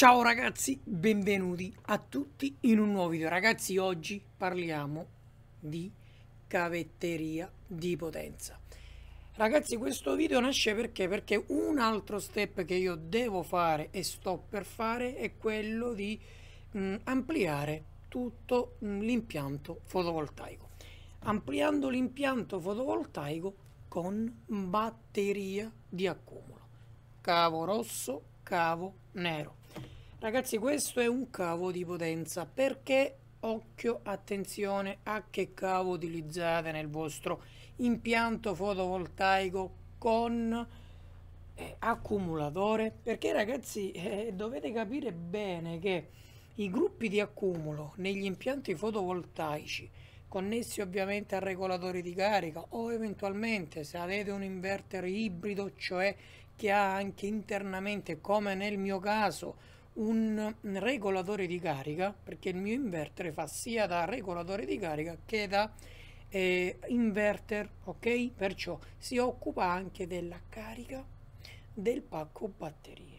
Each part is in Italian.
Ciao ragazzi, benvenuti a tutti in un nuovo video. Ragazzi, oggi parliamo di cavetteria di potenza. Ragazzi, questo video nasce perché? Perché un altro step che io devo fare e sto per fare è quello di mh, mm, ampliare tutto mm, l'impianto fotovoltaico. Ampliando l'impianto fotovoltaico con batteria di accumulo. Cavo rosso, cavo nero Ragazzi questo è un cavo di potenza perché occhio attenzione a che cavo utilizzate nel vostro impianto fotovoltaico con eh, accumulatore perché ragazzi eh, dovete capire bene che i gruppi di accumulo negli impianti fotovoltaici connessi ovviamente al regolatore di carica o eventualmente se avete un inverter ibrido cioè che ha anche internamente come nel mio caso un regolatore di carica perché il mio inverter fa sia da regolatore di carica che da eh, inverter ok perciò si occupa anche della carica del pacco batterie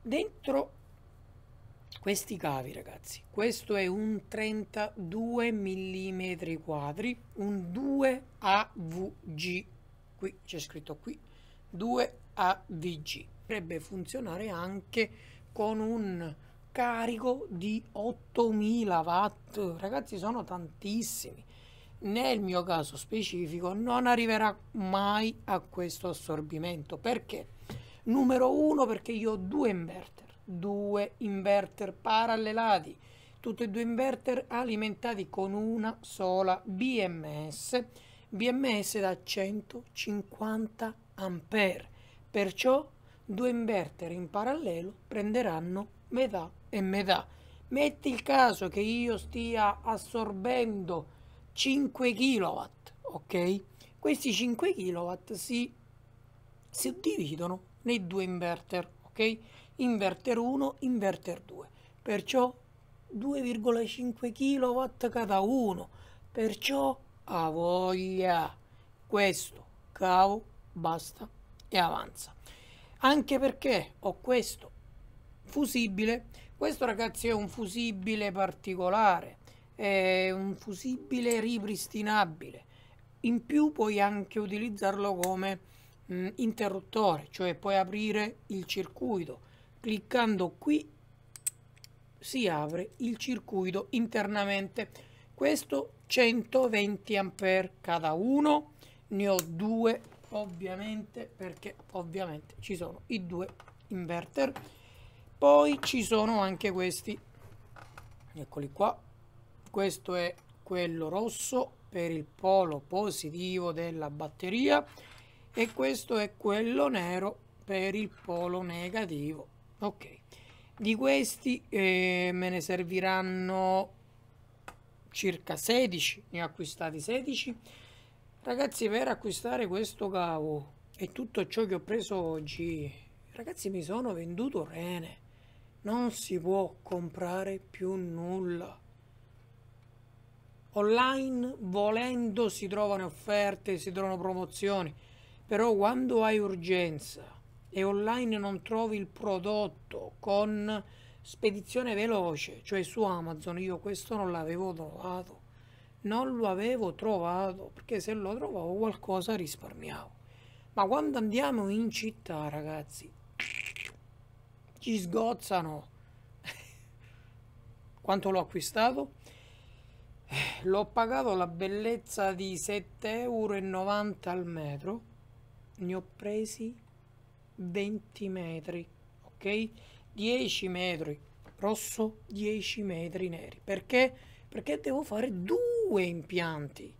dentro questi cavi ragazzi questo è un 32 mm quadri un 2 avg qui c'è scritto qui 2 avg potrebbe funzionare anche con un carico di 8000 watt ragazzi sono tantissimi nel mio caso specifico non arriverà mai a questo assorbimento perché numero uno perché io ho due inverter due inverter parallelati tutti e due inverter alimentati con una sola BMS BMS da 150 ampere perciò due inverter in parallelo prenderanno metà e metà. Metti il caso che io stia assorbendo 5 kW, ok? Questi 5 kW si suddividono nei due inverter, ok? Inverter 1, inverter 2. Perciò 2,5 kW cada uno. Perciò a voglia. Questo, cavo, basta e avanza anche perché ho questo fusibile questo ragazzi è un fusibile particolare è un fusibile ripristinabile in più puoi anche utilizzarlo come mh, mm, interruttore cioè puoi aprire il circuito cliccando qui si apre il circuito internamente questo 120 ampere cada uno ne ho due ovviamente perché ovviamente ci sono i due inverter poi ci sono anche questi eccoli qua questo è quello rosso per il polo positivo della batteria e questo è quello nero per il polo negativo ok di questi eh, me ne serviranno circa 16 ne ho acquistati 16 Ragazzi per acquistare questo cavo e tutto ciò che ho preso oggi, ragazzi mi sono venduto rene, non si può comprare più nulla. Online volendo si trovano offerte, si trovano promozioni, però quando hai urgenza e online non trovi il prodotto con spedizione veloce, cioè su Amazon io questo non l'avevo trovato non lo avevo trovato perché se lo trovavo qualcosa risparmiavo ma quando andiamo in città ragazzi ci sgozzano quanto l'ho acquistato? l'ho pagato la bellezza di 7,90 euro al metro ne ho presi 20 metri ok 10 metri rosso 10 metri neri perché perché devo fare due due impianti.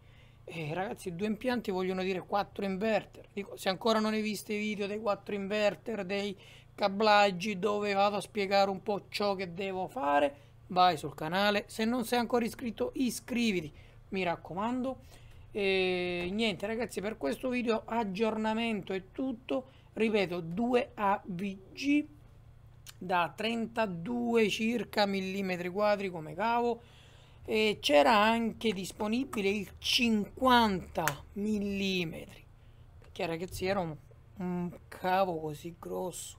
Eh, ragazzi, due impianti vogliono dire quattro inverter. Dico, se ancora non hai visto i video dei quattro inverter, dei cablaggi, dove vado a spiegare un po' ciò che devo fare, vai sul canale. Se non sei ancora iscritto, iscriviti, mi raccomando. E niente ragazzi, per questo video aggiornamento è tutto. Ripeto, 2 AVG da 32 circa millimetri quadri come cavo e c'era anche disponibile il 50 mm perché ragazzi era un, un cavo così grosso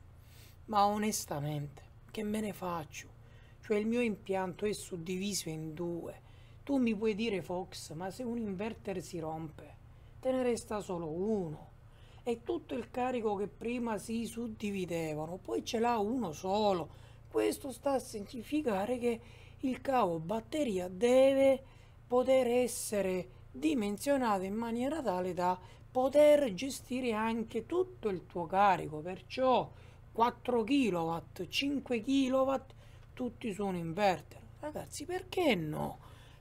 ma onestamente che me ne faccio cioè il mio impianto è suddiviso in due tu mi puoi dire Fox ma se un inverter si rompe te ne resta solo uno e tutto il carico che prima si suddividevano poi ce l'ha uno solo questo sta a significare che il cavo batteria deve poter essere dimensionato in maniera tale da poter gestire anche tutto il tuo carico perciò 4 kW 5 kW tutti su un inverter ragazzi perché no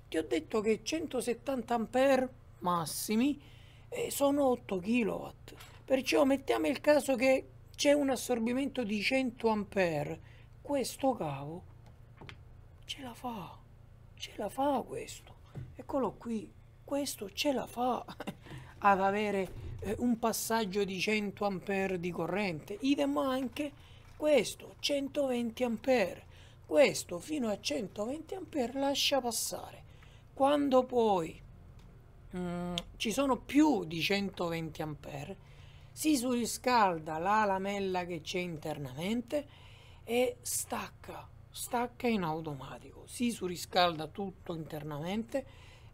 ti ho detto che 170 ampere massimi eh, sono 8 kW perciò mettiamo il caso che c'è un assorbimento di 100 ampere questo cavo ce la fa, ce la fa questo, eccolo qui, questo ce la fa ad avere eh, un passaggio di 100 A di corrente, idem anche questo 120 A, questo fino a 120 A lascia passare, quando poi mm, ci sono più di 120 A si surriscalda la lamella che c'è internamente e stacca stacca in automatico, si surriscalda tutto internamente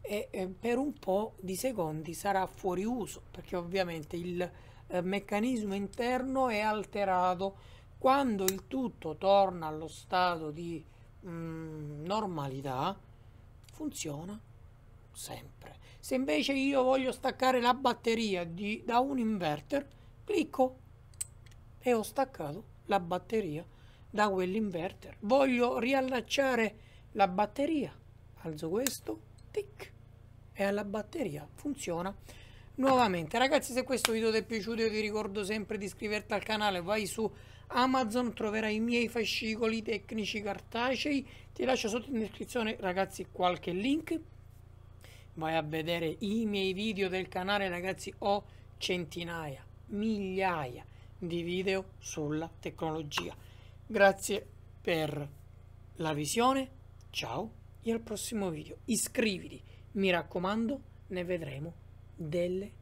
e eh, per un po' di secondi sarà fuori uso perché ovviamente il eh, meccanismo interno è alterato. Quando il tutto torna allo stato di mh, mm, normalità, funziona sempre. Se invece io voglio staccare la batteria di, da un inverter, clicco e ho staccato la batteria da quell'inverter. Voglio riallacciare la batteria. Alzo questo, tic, e alla batteria funziona nuovamente. Ragazzi, se questo video ti è piaciuto, io ti ricordo sempre di iscriverti al canale. Vai su Amazon, troverai i miei fascicoli tecnici cartacei. Ti lascio sotto in descrizione, ragazzi, qualche link. Vai a vedere i miei video del canale, ragazzi. Ho centinaia, migliaia di video sulla tecnologia grazie per la visione, ciao e al prossimo video. Iscriviti, mi raccomando, ne vedremo delle